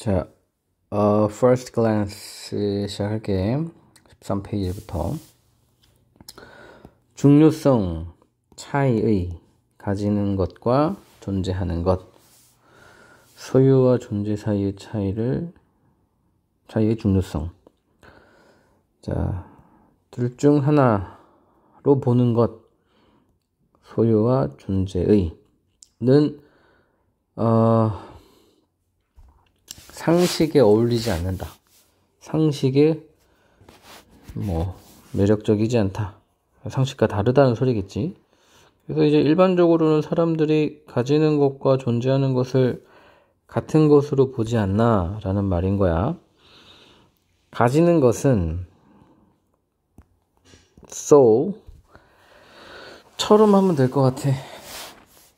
자, 어, first glance 시작할게. 13페이지부터. 중요성 차이의 가지는 것과 존재하는 것. 소유와 존재 사이의 차이를, 차이의 중요성. 자, 둘 중 하나로 보는 것. 소유와 존재의. 는, 어, 상식에 어울리지 않는다. 상식에 뭐 매력적이지 않다. 상식과 다르다는 소리겠지. 그래서 이제 일반적으로는 사람들이 가지는 것과 존재하는 것을 같은 것으로 보지 않나 라는 말인 거야. 가지는 것은 so 처럼 하면 될 것 같아.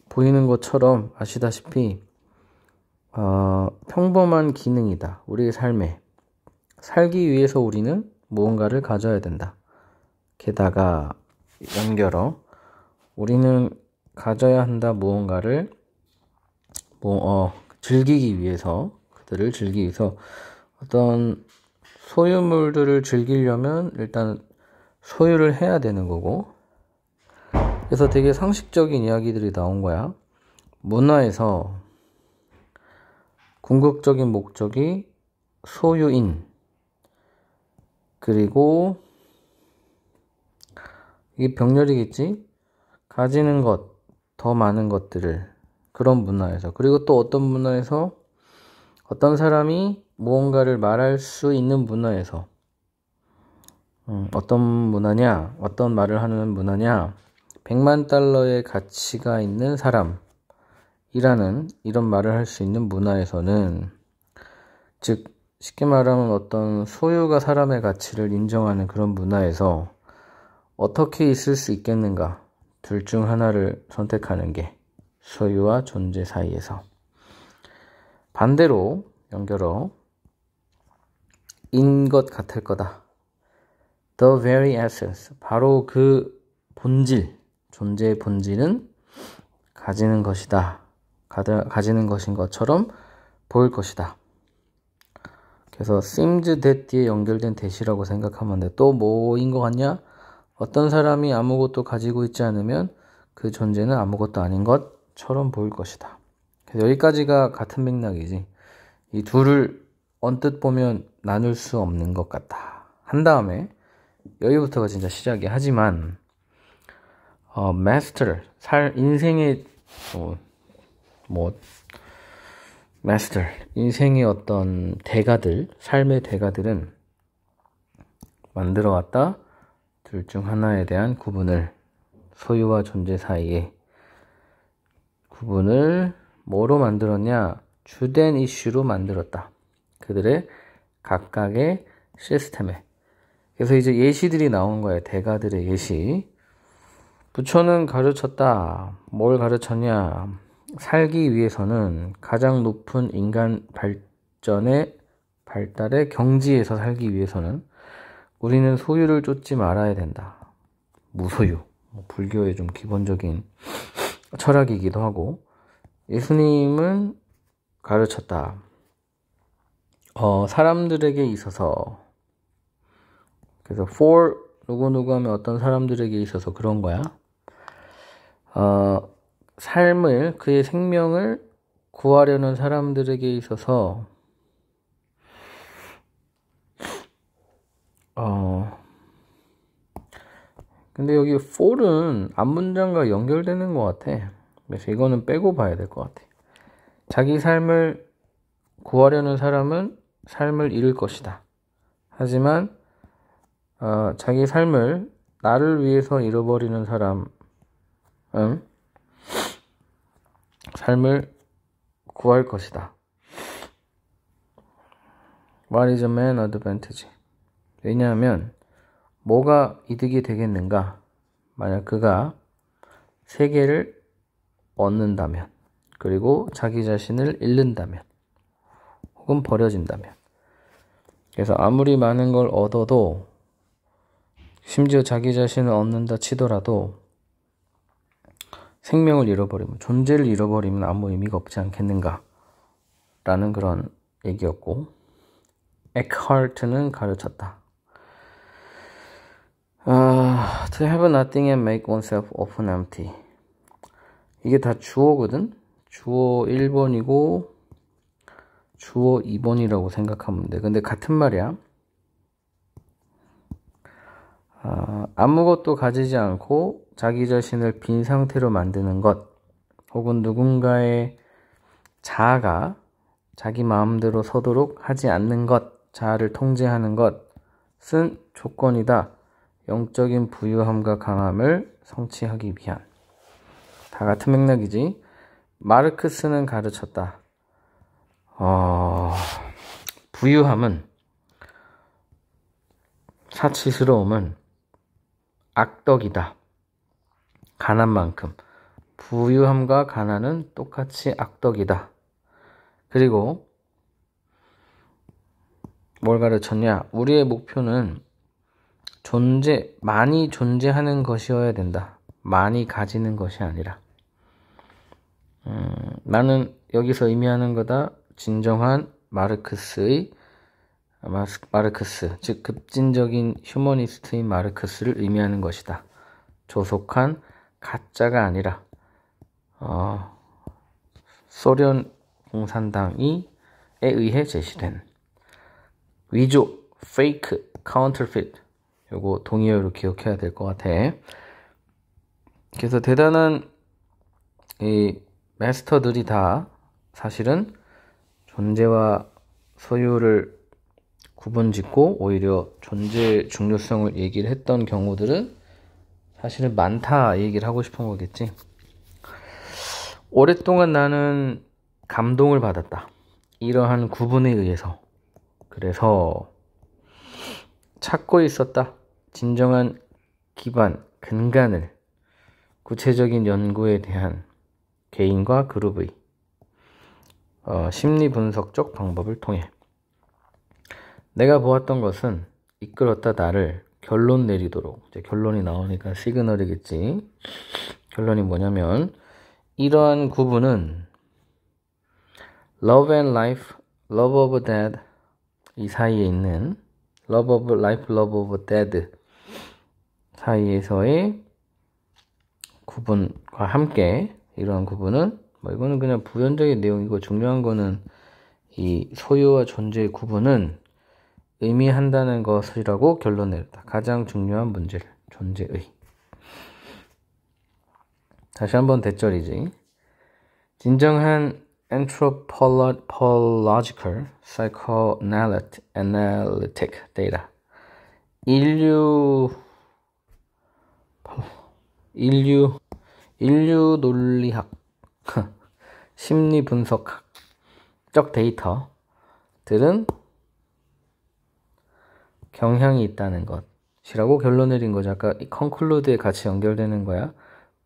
보이는 것처럼 아시다시피 어, 평범한 기능이다. 우리의 삶에. 살기 위해서 우리는 무언가를 가져야 된다. 게다가 연결어. 우리는 가져야 한다 무언가를 뭐, 어, 즐기기 위해서 그들을 즐기기 위해서 어떤 소유물들을 즐기려면 일단 소유를 해야 되는 거고 그래서 되게 상식적인 이야기들이 나온 거야. 문화에서 궁극적인 목적이 소유인 그리고 이게 병렬이겠지? 가지는 것, 더 많은 것들을 그런 문화에서 그리고 또 어떤 문화에서 어떤 사람이 무언가를 말할 수 있는 문화에서 음, 어떤 문화냐, 어떤 말을 하는 문화냐, 100만 달러의 가치가 있는 사람, 이라는 이런 말을 할 수 있는 문화에서는 즉 쉽게 말하면 어떤 소유가 사람의 가치를 인정하는 그런 문화에서 어떻게 있을 수 있겠는가 둘 중 하나를 선택하는 게 소유와 존재 사이에서 반대로 연결어 인 것 같을 거다. The very essence 바로 그 본질 존재의 본질은 가지는 것이다. 가지는 것인 것처럼 보일 것이다. 그래서 seems that 뒤에 연결된 t 시라고 생각하면 돼. 또 뭐인 것 같냐? 어떤 사람이 아무것도 가지고 있지 않으면 그 존재는 아무것도 아닌 것처럼 보일 것이다. 그래서 여기까지가 같은 맥락이지. 이 둘을 언뜻 보면 나눌 수 없는 것 같다. 한 다음에 여기부터가 진짜 시작이 하지만 어, 마스터를 살 인생의 어, 뭐 마스터 인생의 어떤 대가들 삶의 대가들은 만들어왔다 둘 중 하나에 대한 구분을 소유와 존재 사이에 구분을 뭐로 만들었냐 주된 이슈로 만들었다 그들의 각각의 시스템에 그래서 이제 예시들이 나온 거예요 대가들의 예시 부처는 가르쳤다 뭘 가르쳤냐 살기 위해서는 가장 높은 인간 발전의 발달의 경지에서 살기 위해서는 우리는 소유를 쫓지 말아야 된다. 무소유. 뭐 불교의 좀 기본적인 철학이기도 하고, 예수님은 가르쳤다. 어, 사람들에게 있어서, 그래서 for 누구누구 하면 어떤 사람들에게 있어서 그런 거야. 어, 삶을, 그의 생명을 구하려는 사람들에게 있어서, 어, 근데 여기 4는 앞문장과 연결되는 것 같아. 그래서 이거는 빼고 봐야 될 것 같아. 자기 삶을 구하려는 사람은 삶을 잃을 것이다. 하지만 어, 자기 삶을 나를 위해서 잃어버리는 사람은 삶을 구할 것이다. What is a man advantage? 왜냐하면 뭐가 이득이 되겠는가? 만약 그가 세계를 얻는다면, 그리고 자기 자신을 잃는다면, 혹은 버려진다면. 그래서 아무리 많은 걸 얻어도, 심지어 자기 자신을 얻는다 치더라도, 생명을 잃어버리면, 존재를 잃어버리면 아무 의미가 없지 않겠는가? 라는 그런 얘기였고, 에크하트는 가르쳤다. 아, to have nothing and make oneself often empty. 이게 다 주어거든? 주어 1번이고, 주어 2번이라고 생각하면 돼. 근데 같은 말이야. 아, 아무것도 가지지 않고 자기 자신을 빈 상태로 만드는 것, 혹은 누군가의 자아가 자기 마음대로 서도록 하지 않는 것, 자아를 통제하는 것은 조건이다. 영적인 부유함과 강함을 성취하기 위한. 다 같은 맥락이지. 마르크스는 가르쳤다. 어, 부유함은 사치스러움은 악덕이다. 가난만큼 부유함과 가난은 똑같이 악덕이다. 그리고 뭘 가르쳤냐? 우리의 목표는 존재, 많이 존재하는 것이어야 된다. 많이 가지는 것이 아니라. 음, 나는 여기서 의미하는 거다. 진정한 마르크스의 마르크스, 즉 급진적인 휴머니스트인 마르크스를 의미하는 것이다. 조속한 가짜가 아니라 어, 소련 공산당이 에 의해 제시된 위조, fake, counterfeit 요거 동의어로 기억해야 될 것 같아. 그래서 대단한 이 마스터들이 다 사실은 존재와 소유를 구분짓고 오히려 존재 의 중요성을 얘기를 했던 경우들은 사실은 많다 얘기를 하고 싶은 거겠지. 오랫동안 나는 감동을 받았다. 이러한 구분에 의해서. 그래서 찾고 있었다. 진정한 기반, 근간을 구체적인 연구에 대한 개인과 그룹의 어, 심리 분석적 방법을 통해 내가 보았던 것은 이끌었다 나를 결론 내리도록 이제 결론이 나오니까 시그널이겠지. 결론이 뭐냐면 이러한 구분은 love and life, love of dead 이 사이에 있는 love of life, love of dead 사이에서의 구분과 함께 이러한 구분은 뭐 이거는 그냥 부연적인 내용이고 중요한 거는 이 소유와 존재의 구분은 의미한다는 것이라고 결론 내렸다. 가장 중요한 문제를 존재의 다시 한번 대절이지. 진정한 anthropological psychoanalytic data 인류 인류 인류 논리학 심리 분석학적 데이터들은 경향이 있다는 것이라고 결론 내린 거죠. 아까 이 컨클루드에 같이 연결되는 거야.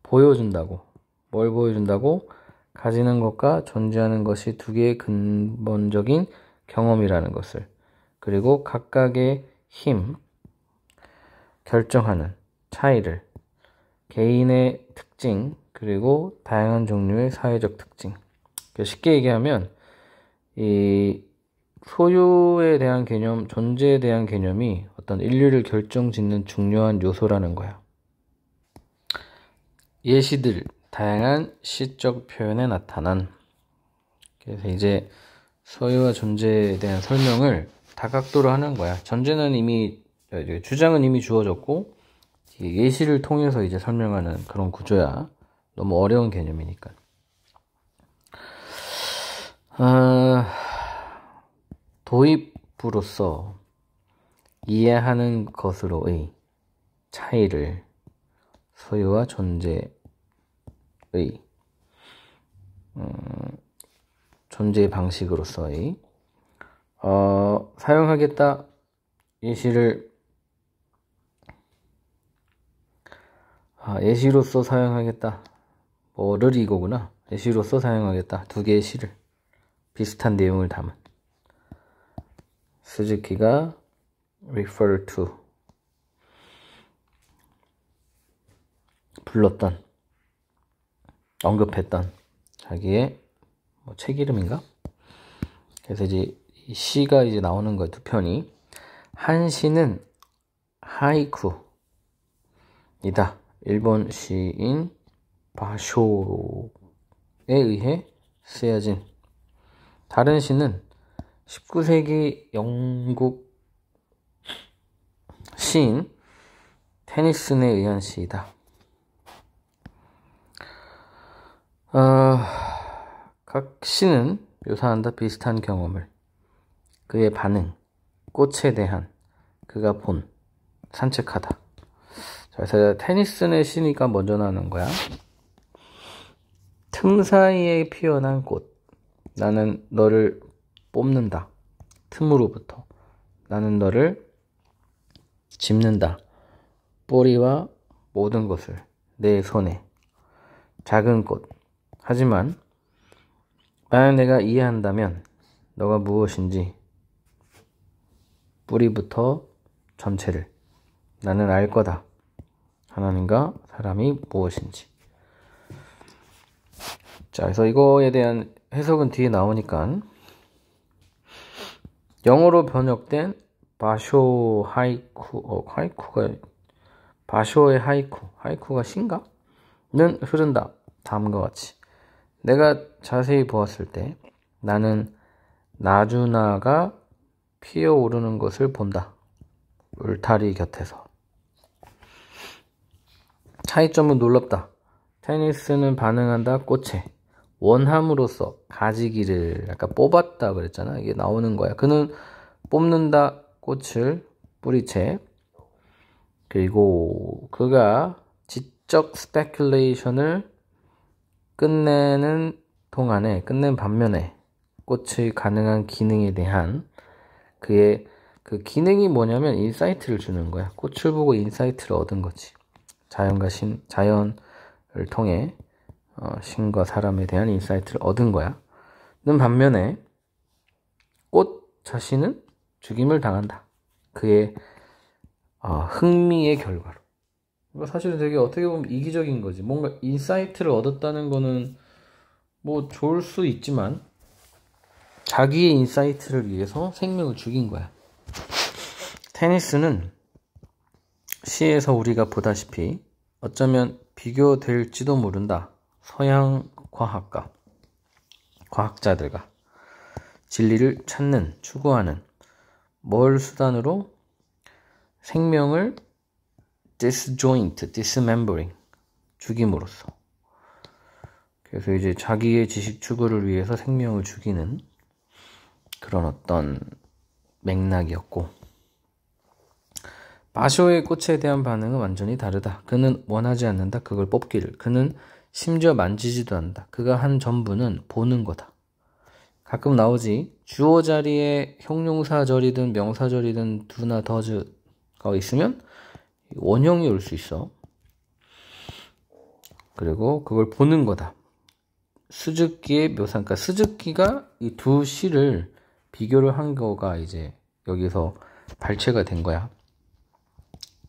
보여준다고. 뭘 보여준다고? 가지는 것과 존재하는 것이 두 개의 근본적인 경험이라는 것을 그리고 각각의 힘 결정하는 차이를 개인의 특징 그리고 다양한 종류의 사회적 특징 쉽게 얘기하면 이 소유에 대한 개념, 존재에 대한 개념이 어떤 인류를 결정 짓는 중요한 요소라는 거야. 예시들, 다양한 시적 표현에 나타난. 그래서 이제 소유와 존재에 대한 설명을 다각도로 하는 거야. 전제는 이미, 주장은 이미 주어졌고, 예시를 통해서 이제 설명하는 그런 구조야. 너무 어려운 개념이니까. 아... 도입부로서 이해하는 것으로의 차이를 소유와 존재의 음, 존재 방식으로서의 어, 사용하겠다 예시를 아, 예시로서 사용하겠다 뭐를 이거구나 예시로서 사용하겠다 두 개의 시를 비슷한 내용을 담은 스즈키가 refer to 불렀던 언급했던 자기의 뭐책 이름인가? 그래서 이제 시가 이제 나오는 거예요 두 편이 한 시는 하이쿠이다 일본 시인 바쇼에 의해 쓰여진 다른 시는 19세기 영국 시인 테니슨에 의한 시이다. 어, 각 시는 묘사한다 비슷한 경험을 그의 반응, 꽃에 대한 그가 본 산책하다. 그 테니슨의 시니까 먼저 나는 거야. 틈 사이에 피어난 꽃. 나는 너를 뽑는다. 틈으로부터 나는 너를 짚는다. 뿌리와 모든 것을 내 손에 작은 꽃. 하지만 만약 내가 이해한다면 너가 무엇인지 뿌리부터 전체를 나는 알 거다. 하나님과 사람이 무엇인지. 자, 그래서 이거에 대한 해석은 뒤에 나오니까 영어로 번역된 바쇼 하이쿠, 어, 하이쿠가, 바쇼의 하이쿠, 하이쿠가 신가? 는 흐른다. 다음과 같이. 내가 자세히 보았을 때 나는 나주나가 피어오르는 것을 본다. 울타리 곁에서. 차이점은 놀랍다. 테니스는 반응한다. 꽃에. 원함으로써 가지기를 아까 뽑았다 그랬잖아. 이게 나오는 거야. 그는 뽑는다 꽃을 뿌리채 그리고 그가 지적 스페큘레이션을 끝내는 동안에 끝낸 반면에 꽃의 가능한 기능에 대한 그의 그 기능이 뭐냐면 인사이트를 주는 거야. 꽃을 보고 인사이트를 얻은 거지. 자연과 신, 자연을 통해 어, 신과 사람에 대한 인사이트를 얻은 거야. 는 반면에 꽃 자신은 죽임을 당한다. 그의 어, 흥미의 결과로. 그러 그러니까 사실은 되게 어떻게 보면 이기적인 거지. 뭔가 인사이트를 얻었다는 거는 뭐 좋을 수 있지만 자기의 인사이트를 위해서 생명을 죽인 거야. 테니스는 시에서 우리가 보다시피 어쩌면 비교될지도 모른다. 서양 과학과, 과학자들과 진리를 찾는, 추구하는 뭘 수단으로 생명을 disjoint, dismembering, 죽임으로써. 그래서 이제 자기의 지식 추구를 위해서 생명을 죽이는 그런 어떤 맥락이었고, 마쇼의 꽃에 대한 반응은 완전히 다르다. 그는 원하지 않는다. 그걸 뽑기를. 그는 심지어 만지지도 않는다. 그가 한 전부는 보는 거다. 가끔 나오지. 주어 자리에 형용사절이든 명사절이든 두나 더즈가 있으면 원형이 올 수 있어. 그리고 그걸 보는 거다. 수즈키의 묘사, 그러니까 수즈키가 이 두 시를 비교를 한 거가 이제 여기서 발췌가 된 거야.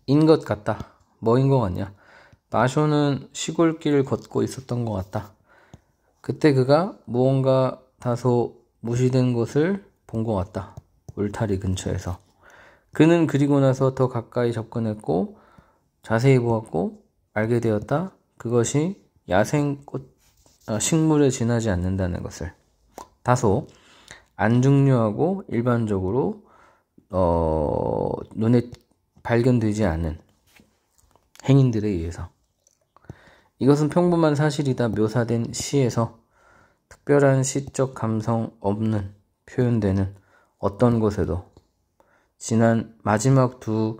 인 것 같다. 뭐인 것 같냐? 마쇼는 시골길을 걷고 있었던 것 같다. 그때 그가 무언가 다소 무시된 것을 본 것 같다. 울타리 근처에서. 그는 그리고 나서 더 가까이 접근했고 자세히 보았고 알게 되었다. 그것이 야생꽃 어, 식물에 지나지 않는다는 것을 다소 안 중요하고 일반적으로 어, 눈에 발견되지 않은 행인들에 의해서 이것은 평범한 사실이다 묘사된 시에서 특별한 시적 감성 없는 표현되는 어떤 것에도 지난 마지막 두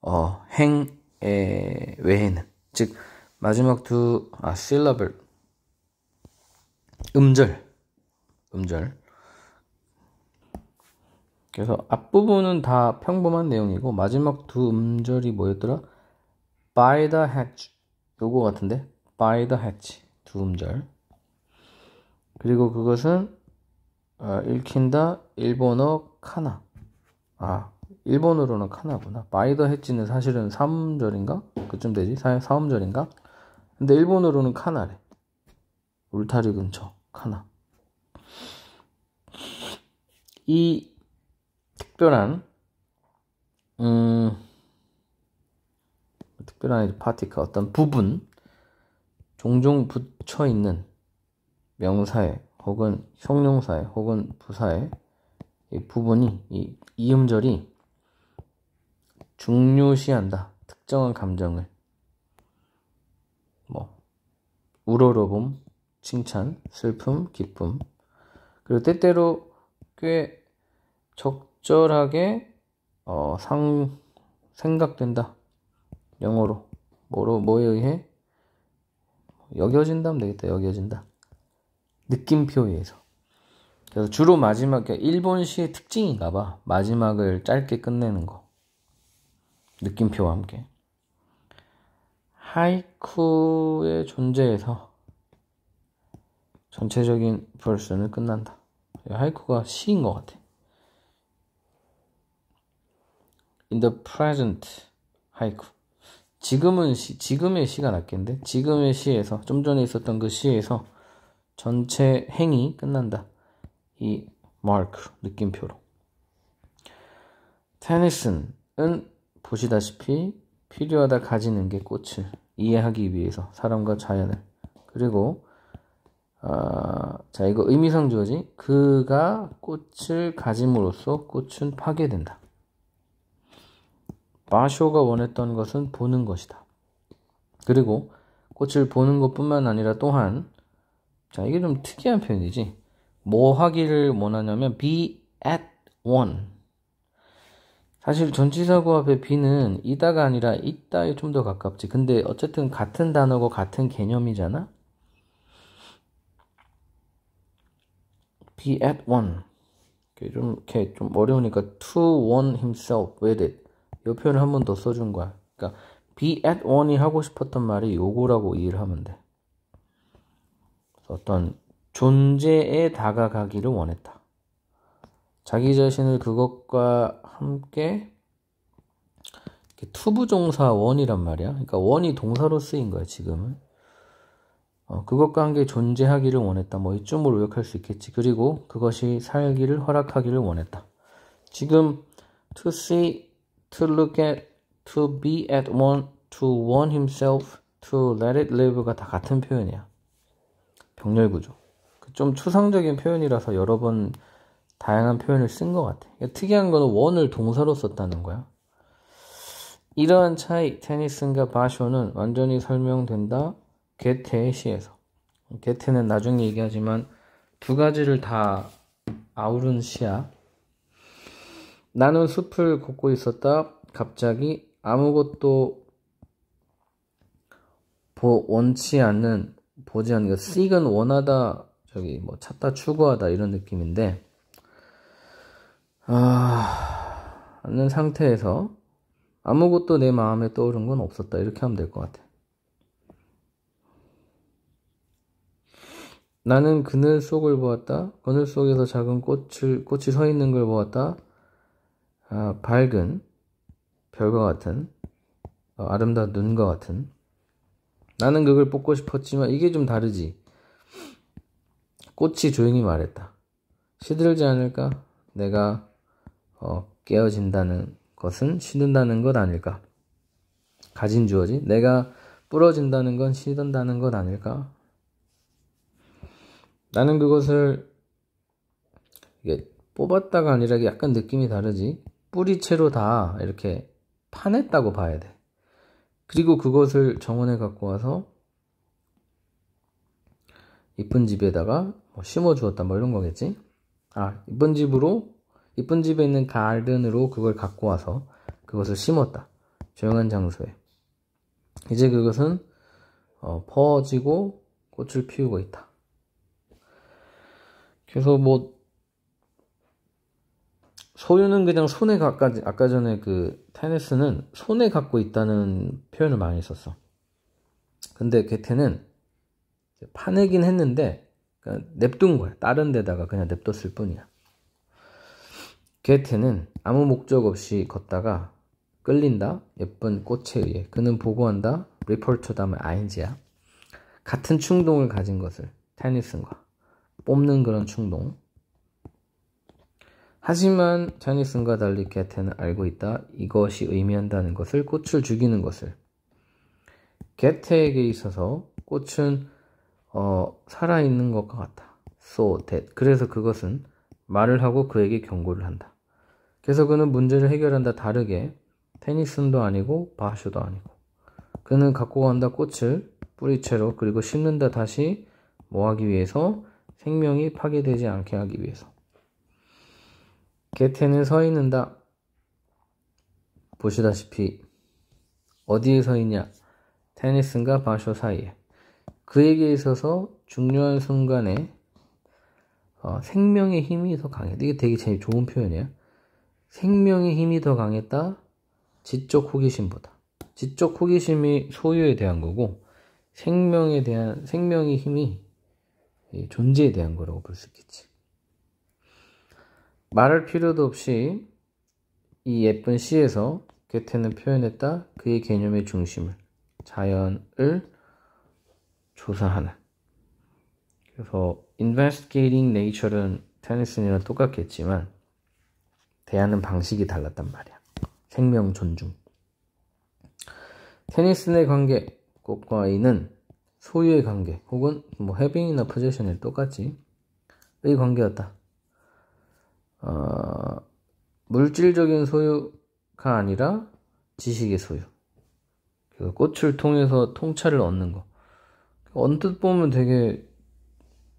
어, 행 외에는 즉 마지막 두 아, 실러블 음절 음절 그래서 앞부분은 다 평범한 내용이고 마지막 두 음절이 뭐였더라? By the hatch 요거 같은데 by the hatch 두 음절 그리고 그것은 어, 읽힌다 일본어 카나 아 일본어로는 카나구나 by the hatch는 사실은 3음절인가 그쯤 되지 4, 음절인가 근데 일본어로는 카나래 울타리 근처 카나 이 특별한 음 특별한 파티카 어떤 부분 종종 붙여 있는 명사에 혹은 형용사에 혹은 부사에 이 부분이 이 이음절이 중요시한다. 특정한 감정을 뭐 우러러봄, 칭찬, 슬픔, 기쁨 그리고 때때로 꽤 적절하게 어, 상 생각된다. 영어로 뭐로 뭐에 의해 여겨진다 하면 되겠다. 여겨진다. 느낌표에서. 그래서 주로 마지막, 그 일본시의 특징인가 봐. 마지막을 짧게 끝내는 거. 느낌표와 함께. 하이쿠의 존재에서 전체적인 벌스는 끝난다. 하이쿠가 시인 것 같아. In the present, 하이쿠. 지금은 시, 지금의 시가 낫겠는데 지금의 시에서 좀 전에 있었던 그 시에서 전체 행이 끝난다. 이마 a r 느낌표로. 테니슨은 보시다시피 필요하다 가지는 게 꽃을 이해하기 위해서 사람과 자연을 그리고 어, 자 이거 의미상 주어지 그가 꽃을 가짐으로써 꽃은 파괴된다. 마쇼가 원했던 것은 보는 것이다. 그리고 꽃을 보는 것뿐만 아니라 또한 자 이게 좀 특이한 표현이지. 뭐 하기를 원하냐면 be at one. 사실 전치사구 앞에 be는 이다가 아니라 있다에 좀 더 가깝지. 근데 어쨌든 같은 단어고 같은 개념이잖아. be at one. 좀 이렇게 좀 어려우니까 to one himself with it. 이 표현을 한 번 더 써준 거야. 그러니까 be at one이 하고 싶었던 말이 요거라고 이해를 하면 돼. 어떤 존재에 다가가기를 원했다. 자기 자신을 그것과 함께 투부종사 원이란 말이야. 그러니까 원이 동사로 쓰인 거야 지금은. 어, 그것과 함께 존재하기를 원했다. 뭐 이쯤으로 요약할 수 있겠지. 그리고 그것이 살기를 허락하기를 원했다. 지금 to see to look at, to be at one, to one himself, to let it live가 다 같은 표현이야. 병렬 구조. 그 좀 추상적인 표현이라서 여러 번 다양한 표현을 쓴 것 같아. 그러니까 특이한 거는 원을 동사로 썼다는 거야. 이러한 차이, 테니슨과 바쇼는 완전히 설명된다. 게테의 시에서. 게테는 나중에 얘기하지만 두 가지를 다 아우른 시야. 나는 숲을 걷고 있었다. 갑자기 아무것도 보, 원치 않는, 보지 않는, seek은 원하다, 저기, 뭐, 찾다, 추구하다, 이런 느낌인데, 아, 하는 상태에서 아무것도 내 마음에 떠오른 건 없었다. 이렇게 하면 될 것 같아. 나는 그늘 속을 보았다. 그늘 속에서 작은 꽃을, 꽃이 서 있는 걸 보았다. 아, 밝은 별과 같은 어, 아름다운 눈과 같은 나는 그걸 뽑고 싶었지만 이게 좀 다르지 꽃이 조용히 말했다 시들지 않을까 내가 어, 깨어진다는 것은 시든다는 것 아닐까 가진 주어지 내가 부러진다는 건 시든다는 것 아닐까 나는 그것을 이게 뽑았다가 아니라 약간 느낌이 다르지 뿌리채로 다 이렇게 파냈다고 봐야 돼. 그리고 그것을 정원에 갖고 와서 이쁜 집에다가 뭐 심어주었다 뭐 이런 거겠지? 아 이쁜 집으로 이쁜 집에 있는 가든으로 그걸 갖고 와서 그것을 심었다. 조용한 장소에. 이제 그것은 어, 퍼지고 꽃을 피우고 있다. 그래서 뭐 소유는 그냥 손에 가까 아까 전에 그 테네스는 손에 갖고 있다는 표현을 많이 썼어. 근데 게테는 그 파내긴 했는데 냅둔 거야. 다른 데다가 그냥 냅뒀을 뿐이야. 게테는 그 아무 목적 없이 걷다가 끌린다. 예쁜 꽃에 의해 그는 보고한다. 리포트 다음에 아인지야 같은 충동을 가진 것을 테니슨과 뽑는 그런 충동. 하지만 자니슨과 달리 게테는 알고 있다. 이것이 의미한다는 것을 꽃을 죽이는 것을. 게테에게 있어서 꽃은 어, 살아있는 것과 같다. So that. 그래서 그것은 말을 하고 그에게 경고를 한다. 그래서 그는 문제를 해결한다. 다르게 테니슨도 아니고 바쇼도 아니고. 그는 갖고 간다 꽃을 뿌리채로 그리고 심는다 다시 뭐하기 위해서 생명이 파괴되지 않게 하기 위해서. 개태는 서 있는다. 보시다시피 어디에 서 있냐? 테니슨과 바쇼 사이에. 그에게 있어서 중요한 순간에 어, 생명의 힘이 더 강했다. 이게 되게 제일 좋은 표현이야 생명의 힘이 더 강했다. 지적 호기심보다. 지적 호기심이 소유에 대한 거고 생명에 대한 생명의 힘이 존재에 대한 거라고 볼 수 있겠지. 말할 필요도 없이 이 예쁜 시에서 괴테는 표현했다. 그의 개념의 중심을 자연을 조사하는. 그래서 investigating nature는 테니슨이랑 똑같겠지만 대하는 방식이 달랐단 말이야. 생명 존중. 테니슨의 관계, 꽃과 이는 소유의 관계, 혹은 뭐 헤빙이나 포지션이 똑같지. 의 관계였다. 어, 물질적인 소유가 아니라 지식의 소유. 그 꽃을 통해서 통찰을 얻는 거. 언뜻 보면 되게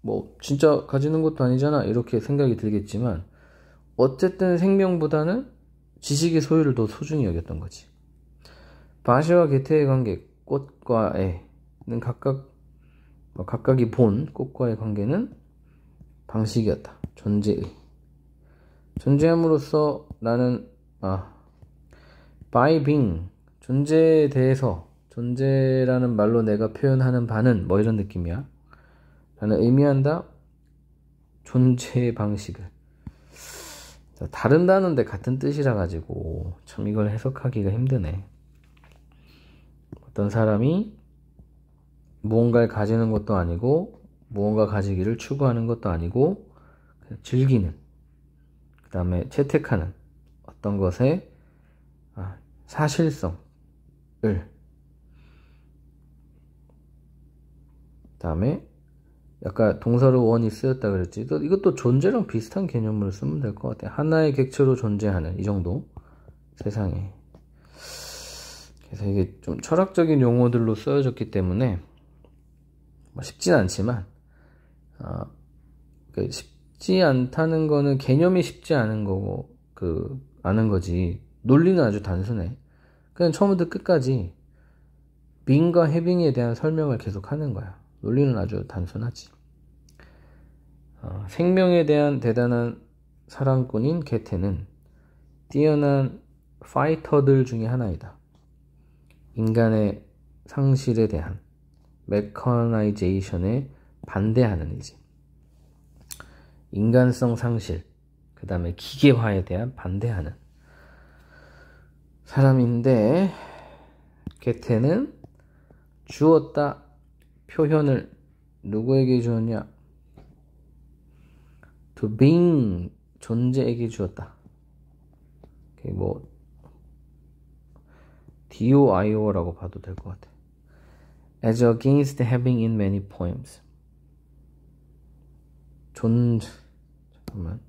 뭐 진짜 가지는 것도 아니잖아 이렇게 생각이 들겠지만 어쨌든 생명보다는 지식의 소유를 더 소중히 여겼던 거지. 바시와 게테의 관계, 꽃과 애는 각각 뭐 각각이 본 꽃과의 관계는 방식이었다. 존재의. 존재함으로써 나는 아 by being 존재에 대해서 존재라는 말로 내가 표현하는 바는 뭐 이런 느낌이야. 나는 의미한다 존재의 방식을 다른다는데 같은 뜻이라 가지고 참 이걸 해석하기가 힘드네. 어떤 사람이 무언가를 가지는 것도 아니고 무언가 가지기를 추구하는 것도 아니고 즐기는 다음에 채택하는 어떤 것의 아, 사실성을 다음에 약간 동사로 원이 쓰였다 그랬지 이것도 존재랑 비슷한 개념으로 쓰면 될 것같아 하나의 객체로 존재하는 이 정도 세상에 그래서 이게 좀 철학적인 용어들로 쓰여졌기 때문에 뭐 쉽진 않지만 어, 그 쉽, 쉽지 않다는 거는 개념이 쉽지 않은 거고 그 아는 거지 논리는 아주 단순해. 그냥 처음부터 끝까지 빙과 해빙에 대한 설명을 계속 하는 거야. 논리는 아주 단순하지. 어, 생명에 대한 대단한 사랑꾼인 개테는 뛰어난 파이터들 중의 하나이다. 인간의 상실에 대한 메커나이제이션에 반대하는 이지. 인간성 상실, 그 다음에 기계화에 대한 반대하는 사람인데, 개테는 주었다 표현을 누구에게 주었냐? to being 존재에게 주었다. 뭐 DOIO라고 봐도 될 것 같아. As against having in many poems. 존재 잠깐만.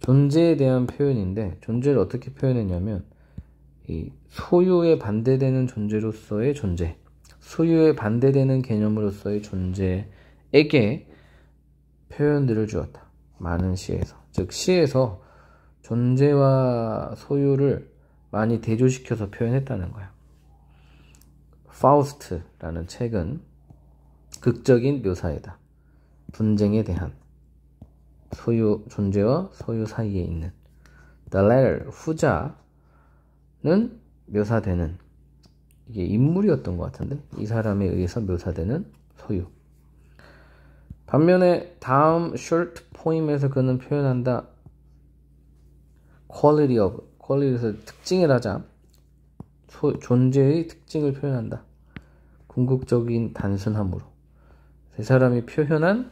존재에 대한 표현인데 존재를 어떻게 표현했냐면 이 소유에 반대되는 존재로서의 존재, 소유에 반대되는 개념으로서의 존재에게 표현들을 주었다. 많은 시에서. 즉, 시에서 존재와 소유를 많이 대조시켜서 표현했다는 거야. 파우스트라는 책은 극적인 묘사이다. 분쟁에 대한 소유 존재와 소유 사이에 있는 the latter 후자는 묘사되는 이게 인물이었던 것 같은데 이 사람에 의해서 묘사되는 소유 반면에 다음 short poem에서 그는 표현한다 quality of quality에서 특징을 하자 소, 존재의 특징을 표현한다 궁극적인 단순함으로 세 사람이 표현한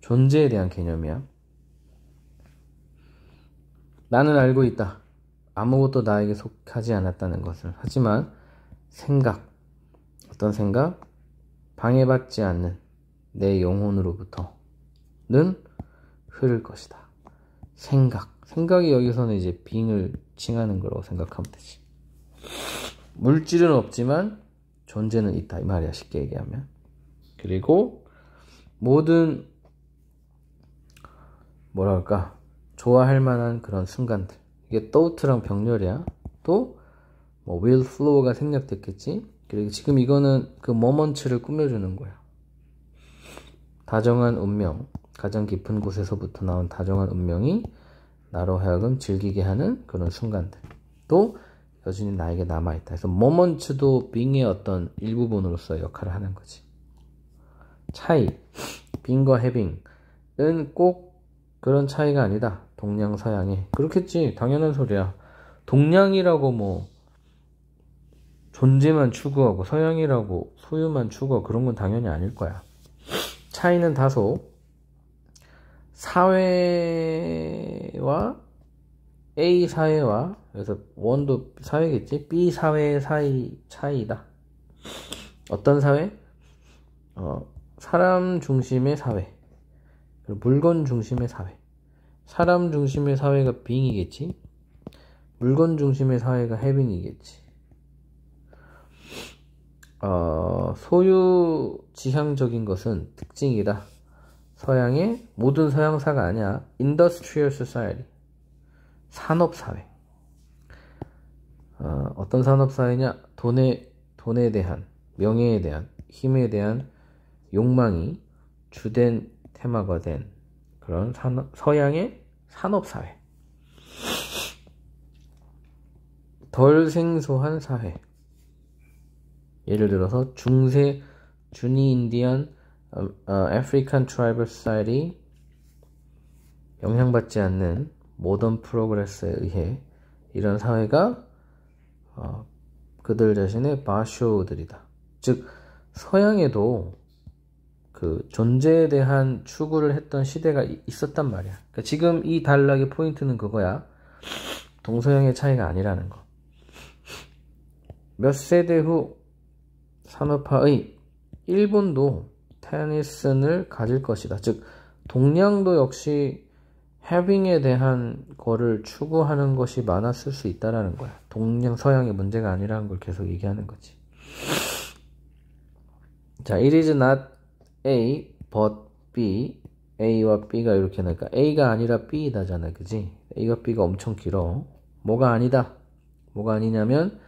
존재에 대한 개념이야. 나는 알고 있다. 아무것도 나에게 속하지 않았다는 것을. 하지만 생각, 어떤 생각? 방해받지 않는 내 영혼으로부터는 흐를 것이다. 생각. 생각이 여기서는 이제 빙을 칭하는 거라고 생각하면 되지. 물질은 없지만 존재는 있다. 이 말이야, 쉽게 얘기하면. 그리고 모든 뭐랄까 좋아할 만한 그런 순간들 이게 또우트랑 병렬이야 또뭐 will flow가 생략됐겠지 그리고 지금 이거는 그 모먼츠를 꾸며주는 거야 다정한 운명 가장 깊은 곳에서부터 나온 다정한 운명이 나로 하여금 즐기게 하는 그런 순간들 또 여전히 나에게 남아있다 그래서 모먼츠도 빙의 어떤 일부분으로서 역할을 하는 거지 차이 빙과 해빙은 꼭 그런 차이가 아니다. 동양 서양이 그렇겠지 당연한 소리야. 동양이라고 뭐 존재만 추구하고 서양이라고 소유만 추구하고 그런 건 당연히 아닐 거야. 차이는 다소 사회와 A 사회와 그래서 원도 사회겠지 B 사회 사이 차이다. 어떤 사회? 어, 사람 중심의 사회. 물건 중심의 사회. 사람 중심의 사회가 빙이겠지? 물건 중심의 사회가 해빙이겠지. 어, 소유 지향적인 것은 특징이다. 서양의 모든 서양사가 아니야. 인더스트리얼 소사이어티. 산업사회. 어, 어떤 산업사회냐? 돈에, 돈에 대한, 명예에 대한, 힘에 대한 욕망이 주된 테마가 된 그런 산 서양의 산업사회. 덜 생소한 사회. 예를 들어서 중세 주니 인디언 아프리칸 트라이벌 사이티 영향받지 않는 모던 프로그레스에 의해 이런 사회가 어, 그들 자신의 마쇼들이다. 즉 서양에도 그 존재에 대한 추구를 했던 시대가 있었단 말이야. 그러니까 지금 이 단락의 포인트는 그거야. 동서양의 차이가 아니라는 거. 몇 세대 후 산업화의 일본도 테니슨을 가질 것이다. 즉, 동양도 역시 해빙에 대한 거를 추구하는 것이 많았을 수 있다라는 거야. 동양, 서양의 문제가 아니라는 걸 계속 얘기하는 거지. 자, it is not A but B A와 B가 이렇게 나니까 A가 아니라 B다잖아 그지? A와 B가 엄청 길어 뭐가 아니다 뭐가 아니냐면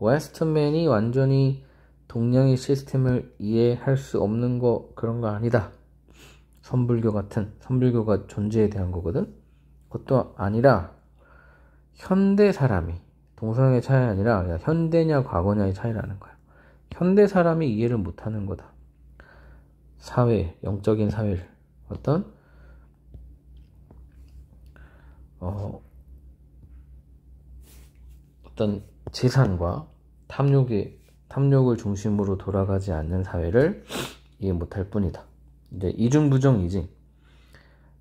웨스트맨이 완전히 동양의 시스템을 이해할 수 없는 거 그런 거 아니다 선불교 같은 선불교가 존재에 대한 거거든 그것도 아니라 현대 사람이 동서양의 차이 아니라 현대냐 과거냐의 차이라는 거야 현대 사람이 이해를 못하는 거다 사회, 영적인 사회를 어떤 어, 어떤 재산과 탐욕의 탐욕을 중심으로 돌아가지 않는 사회를 이해 못할 뿐이다. 이제 이중부정이지.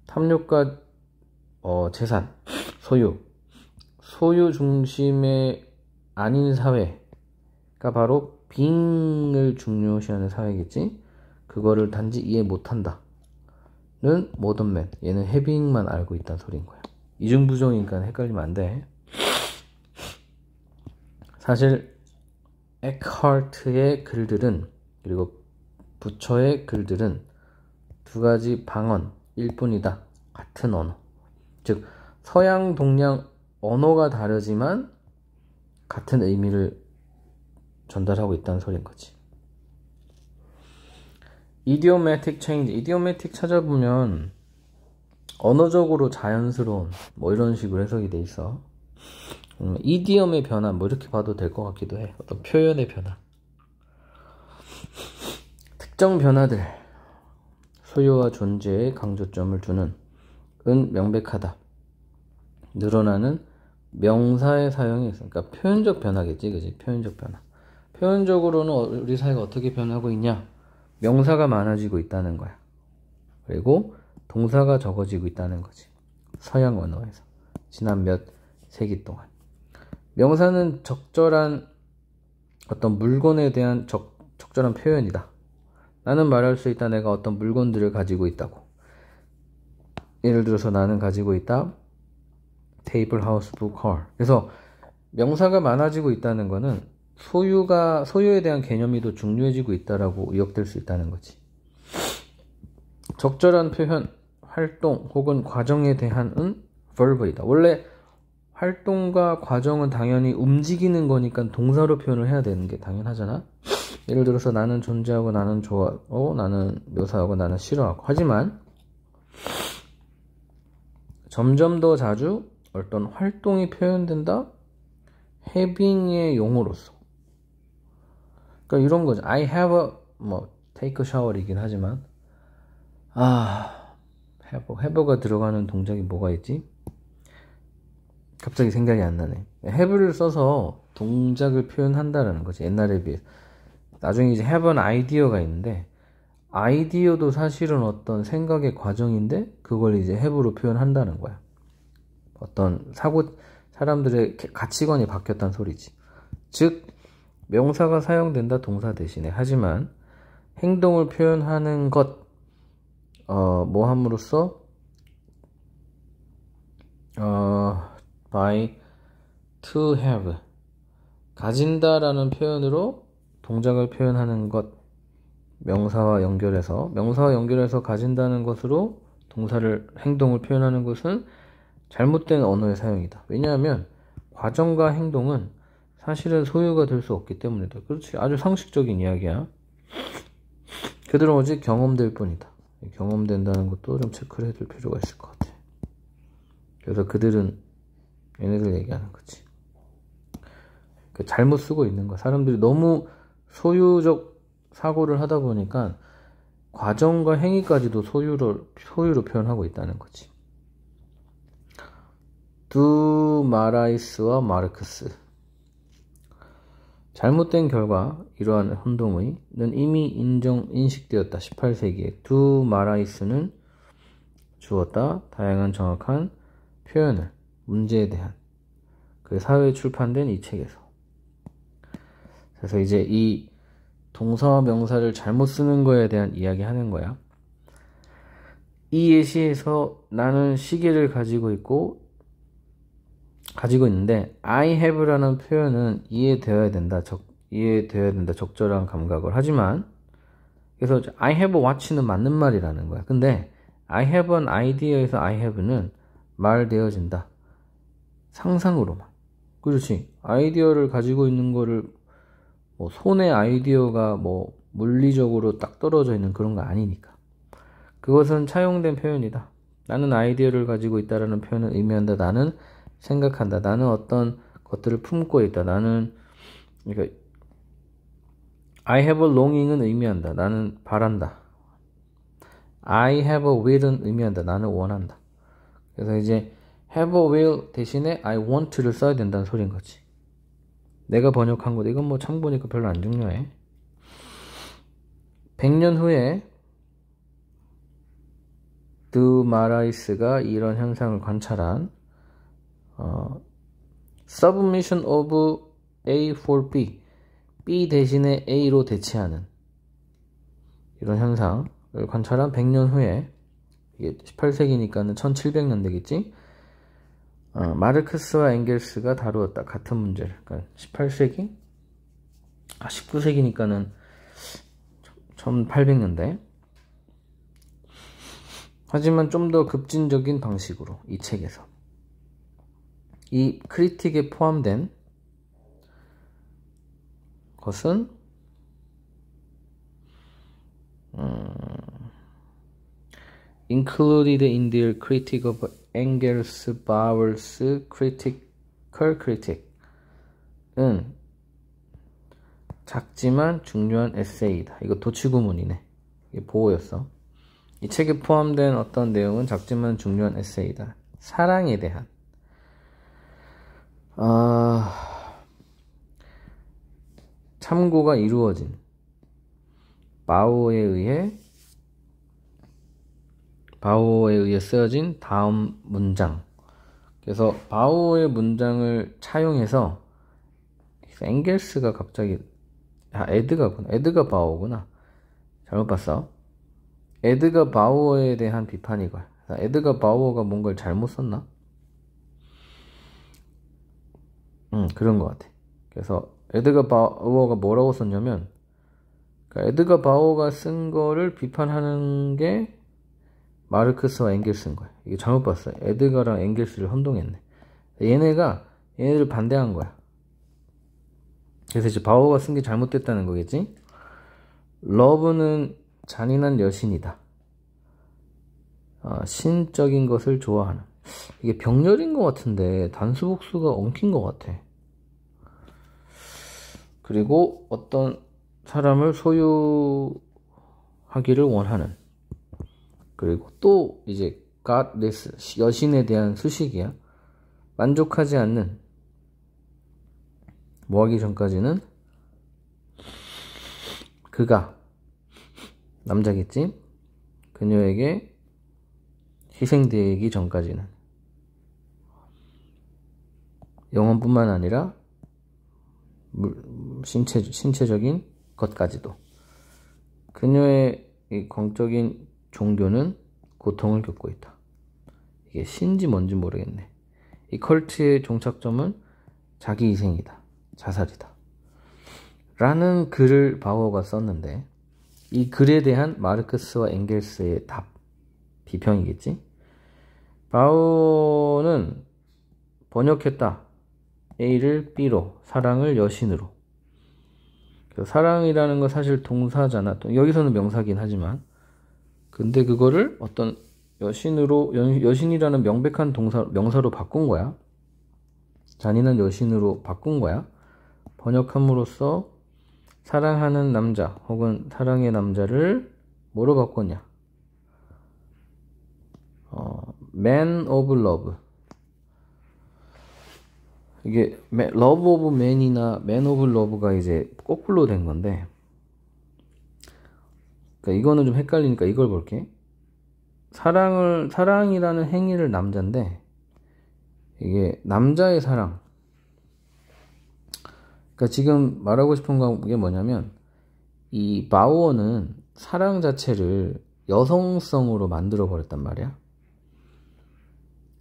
탐욕과 어, 재산, 소유, 소유 중심의 아닌 사회가 바로 빙을 중요시하는 사회겠지. 그거를 단지 이해 못한다. 는 모던맨. 얘는 헤빙만 알고 있다는 소리인 거야. 이중부정이니까 헷갈리면 안 돼. 사실 에크하트의 글들은 그리고 부처의 글들은 두 가지 방언일 뿐이다. 같은 언어. 즉 서양 동양 언어가 다르지만 같은 의미를 전달하고 있다는 소리인 거지. idiomatic change, idiomatic 찾아보면 언어적으로 자연스러운 뭐 이런 식으로 해석이 돼 있어. 음, 이디엄의 변화 뭐 이렇게 봐도 될 것 같기도 해. 어떤 표현의 변화, 특정 변화들 소유와 존재의 강조점을 주는 은 명백하다. 늘어나는 명사의 사용이 있으니까 그러니까 표현적 변화겠지, 그지? 표현적 변화. 표현적으로는 우리 사회가 어떻게 변하고 있냐? 명사가 많아지고 있다는 거야. 그리고 동사가 적어지고 있다는 거지. 서양 언어에서. 지난 몇 세기 동안. 명사는 적절한 어떤 물건에 대한 적, 적절한 표현이다. 나는 말할 수 있다. 내가 어떤 물건들을 가지고 있다고. 예를 들어서 나는 가지고 있다. 테이블 하우스 북 헐. 그래서 명사가 많아지고 있다는 거는 소유가 소유에 대한 개념이 더 중요해지고 있다라고 의역될 수 있다는 거지. 적절한 표현, 활동 혹은 과정에 대한은 verb이다. 원래 활동과 과정은 당연히 움직이는 거니까 동사로 표현을 해야 되는 게 당연하잖아. 예를 들어서 나는 존재하고 나는 좋아하고 나는 묘사하고 나는 싫어하고 하지만 점점 더 자주 어떤 활동이 표현된다 having의 용어로서 그러니까 이런 거죠. I have a 뭐 take a shower이긴 하지만 아 have have가 들어가는 동작이 뭐가 있지? 갑자기 생각이 안 나네. have를 써서 동작을 표현한다라는 거지. 옛날에 비해 나중에 이제 have는 아이디어가 있는데 아이디어도 사실은 어떤 생각의 과정인데 그걸 이제 have로 표현한다는 거야. 어떤 사고 사람들의 가치관이 바뀌었다는 소리지. 즉 명사가 사용된다 동사 대신에 하지만 행동을 표현하는 것, 어, 뭐 함으로써, 어, by to have, 가진다 라는 표현으로 동작을 표현하는 것, 명사와 연결해서, 명사와 연결해서 가진다는 것으로 동사를, 행동을 표현하는 것은 잘못된 언어의 사용이다. 왜냐하면, 과정과 행동은 사실은 소유가 될 수 없기 때문이다. 그렇지. 아주 상식적인 이야기야. 그들은 오직 경험될 뿐이다. 경험된다는 것도 좀 체크를 해둘 필요가 있을 것 같아. 그래서 그들은 얘네들 얘기하는 거지. 그 잘못 쓰고 있는 거야. 사람들이 너무 소유적 사고를 하다 보니까 과정과 행위까지도 소유로, 소유로 표현하고 있다는 거지. 두 마라이스와 마르크스. 잘못된 결과 이러한 혼동의는 이미 인정 인식되었다. 18세기에 두 마라이스는 주었다. 다양한 정확한 표현을 문제에 대한 그 사회에 출판된 이 책에서 그래서 이제 이 동사와 명사를 잘못 쓰는 거에 대한 이야기하는 거야. 이 예시에서 나는 시계를 가지고 있고 가지고 있는데 I have라는 표현은 이해되어야 된다. 적, 이해되어야 된다. 적절한 감각을. 하지만 그래서 I have a watch는 맞는 말이라는 거야. 근데 I have an idea에서 I have는 말되어진다. 상상으로만. 그렇지. 아이디어를 가지고 있는 거를 뭐손에 아이디어가 뭐 물리적으로 딱 떨어져 있는 그런 거 아니니까. 그것은 차용된 표현이다. 나는 아이디어를 가지고 있다라는 표현을 의미한다. 나는 생각한다. 나는 어떤 것들을 품고 있다. 나는 그러니까 I have a longing은 의미한다. 나는 바란다. I have a will은 의미한다. 나는 원한다. 그래서 이제 have a will 대신에 I want 를 써야 된다는 소린 거지. 내가 번역한 거다. 이건 뭐 참고니까 별로 안 중요해. 100년 후에 드마라이스가 이런 현상을 관찰한 어, submission of A for B, B 대신에 A로 대체하는 이런 현상을 관찰한 100년 후에 이게 18세기니까는 1700년 대겠지 어, 마르크스와 앵겔스가 다루었다. 같은 문제를. 그러니까 18세기? 아, 19세기니까는 1800년대. 하지만 좀 더 급진적인 방식으로 이 책에서 이 크리틱에 포함된 것은 음, included in t h e critic of Engels, Bowers, critical critic은 작지만 중요한 에세이다. 이거 도치구문이네. 이게 보호였어. 이 책에 포함된 어떤 내용은 작지만 중요한 에세이다. 사랑에 대한 아, 참고가 이루어진 바오에 의해 바오에 의해 쓰여진 다음 문장. 그래서 바오의 문장을 차용해서 앵겔스가 갑자기 아 에드가구나 에드가 바오구나 잘못 봤어 에드가 바오에 대한 비판이걸 에드가 바오가 뭔가를 잘못 썼나 음, 그런 것 같아. 그래서 에드가 바오어가 뭐라고 썼냐면, 그러니까 에드가 바오어가쓴 거를 비판하는 게 마르크스와 앵겔스인 거야. 이게 잘못 봤어요. 에드가랑 앵겔스를 혼동했네. 얘네가 얘네를 반대한 거야. 그래서 이제 바오가 쓴 게 잘못됐다는 거겠지? 러브는 잔인한 여신이다. 아, 신적인 것을 좋아하는. 이게 병렬인 것 같은데 단수복수가 엉킨 것 같아. 그리고 어떤 사람을 소유하기를 원하는 그리고 또 이제 godless 여신에 대한 수식이야. 만족하지 않는 뭐하기 전까지는 그가 남자겠지 그녀에게 희생되기 전까지는 영혼뿐만 아니라 신체, 신체적인 것까지도. 그녀의 광적인 종교는 고통을 겪고 있다. 이게 신지 뭔지 모르겠네. 이 컬트의 종착점은 자기 희생이다. 자살이다. 라는 글을 바오가 썼는데, 이 글에 대한 마르크스와 앵겔스의 답, 비평이겠지? 바오는 번역했다. A를 B로, 사랑을 여신으로. 사랑이라는 건 사실 동사잖아. 여기서는 명사긴 하지만. 근데 그거를 어떤 여신으로, 여, 신이라는 명백한 동사, 명사로 바꾼 거야. 잔인한 여신으로 바꾼 거야. 번역함으로써 사랑하는 남자 혹은 사랑의 남자를 뭐로 바꿨냐? 어, man of love. 이게 러브 오브 맨이나 맨 오브 러브가 이제 거꾸로 된 건데 그러니까 이거는 좀 헷갈리니까 이걸 볼게 사랑을 사랑이라는 행위를 남자인데 이게 남자의 사랑 그러니까 지금 말하고 싶은 게 뭐냐면 이 바우어는 사랑 자체를 여성성으로 만들어 버렸단 말이야.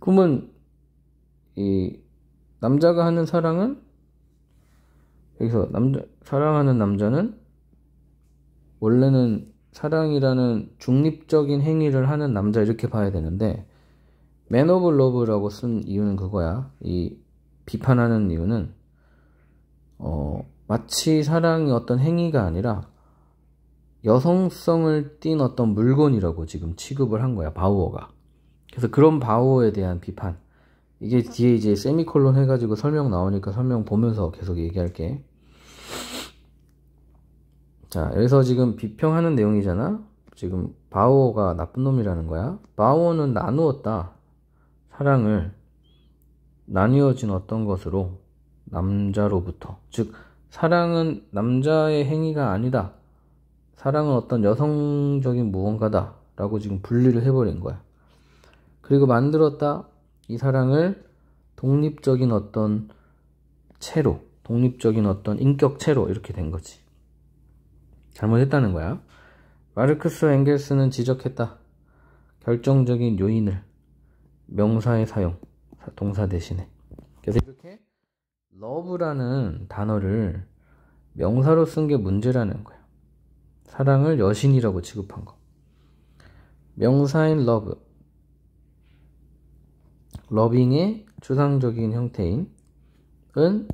그러면 이 남자가 하는 사랑은 여기서 남자 사랑하는 남자는 원래는 사랑이라는 중립적인 행위를 하는 남자 이렇게 봐야 되는데 맨 오브 러브라고 쓴 이유는 그거야. 이 비판하는 이유는 어 마치 사랑이 어떤 행위가 아니라 여성성을 띤 어떤 물건이라고 지금 취급을 한 거야. 바우어가. 그래서 그런 바우어에 대한 비판. 이게 뒤에 이제 세미콜론 해가지고 설명 나오니까 설명 보면서 계속 얘기할게. 자, 여기서 지금 비평하는 내용이잖아? 지금 바오가 나쁜 놈이라는 거야. 바오는 나누었다. 사랑을 나뉘어진 어떤 것으로 남자로부터. 즉, 사랑은 남자의 행위가 아니다. 사랑은 어떤 여성적인 무언가다. 라고 지금 분리를 해버린 거야. 그리고 만들었다. 이 사랑을 독립적인 어떤 체로, 독립적인 어떤 인격체로 이렇게 된 거지. 잘못했다는 거야. 마르크스 앵겔스는 지적했다. 결정적인 요인을 명사에 사용, 동사 대신에. 그래서 이렇게 러브라는 단어를 명사로 쓴 게 문제라는 거야. 사랑을 여신이라고 취급한 거. 명사인 러브, 러빙의 추상적인 형태인 은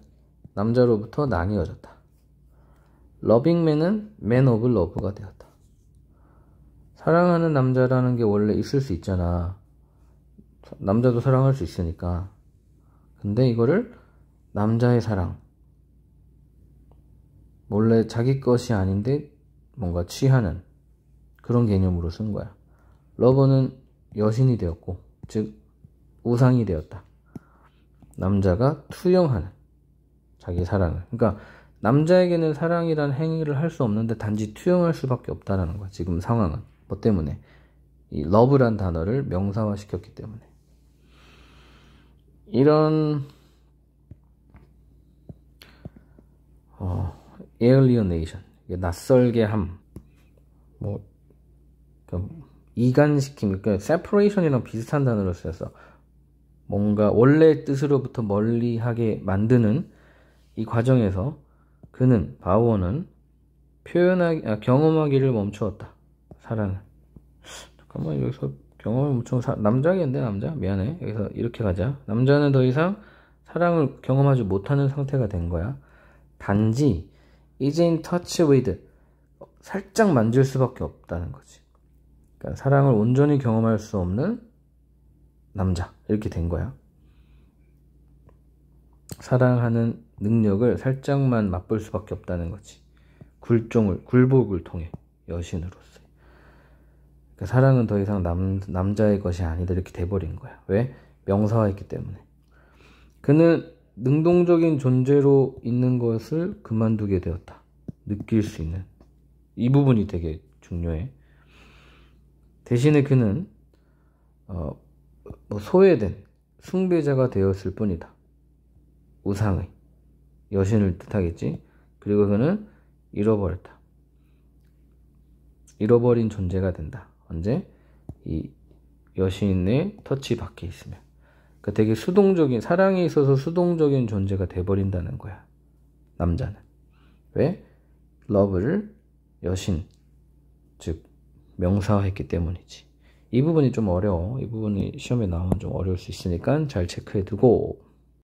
남자로부터 나뉘어졌다. 러빙맨은 맨 오브 러브가 되었다. 사랑하는 남자라는 게 원래 있을 수 있잖아. 남자도 사랑할 수 있으니까. 근데 이거를 남자의 사랑. 원래 자기 것이 아닌데 뭔가 취하는 그런 개념으로 쓴 거야. 러버는 여신이 되었고, 즉, 우상이 되었다. 남자가 투영하는 자기 사랑을. 그러니까 남자에게는 사랑이란 행위를 할 수 없는데 단지 투영할 수밖에 없다라는 거야. 지금 상황은 뭐 때문에 이 러브란 단어를 명사화 시켰기 때문에 이런 어, alienation, 낯설게 함, 뭐, 그러니까 이간시킴, 그러니까 separation이랑 비슷한 단어를 쓰였어. 뭔가 원래 뜻으로부터 멀리하게 만드는 이 과정에서 그는 바우어는 표현하기 아, 경험하기를 멈추었다. 사랑을 잠깐만 여기서 경험을 멈추 남자겠는데 남자 미안해 여기서 이렇게 가자 남자는 더 이상 사랑을 경험하지 못하는 상태가 된 거야. 단지 이젠 터치 위드 살짝 만질 수밖에 없다는 거지. 그러니까 사랑을 온전히 경험할 수 없는 남자 이렇게 된 거야. 사랑하는 능력을 살짝만 맛볼 수밖에 없다는 거지. 굴종을 굴복을 통해 여신으로서. 그러니까 사랑은 더 이상 남, 남자의 것이 아니다 이렇게 돼버린 거야. 왜? 명사화했기 때문에. 그는 능동적인 존재로 있는 것을 그만두게 되었다. 느낄 수 있는. 이 부분이 되게 중요해. 대신에 그는 어, 어, 소외된 숭배자가 되었을 뿐이다. 우상의 여신을 뜻하겠지. 그리고 그는 잃어버렸다. 잃어버린 존재가 된다. 언제? 이 여신의 터치 밖에 있으면. 그 되게 수동적인, 사랑에 있어서 수동적인 존재가 돼버린다는 거야. 남자는. 왜? 러브를 여신, 즉, 명사화했기 때문이지. 이 부분이 좀 어려워. 이 부분이 시험에 나오면 좀 어려울 수 있으니까 잘 체크해 두고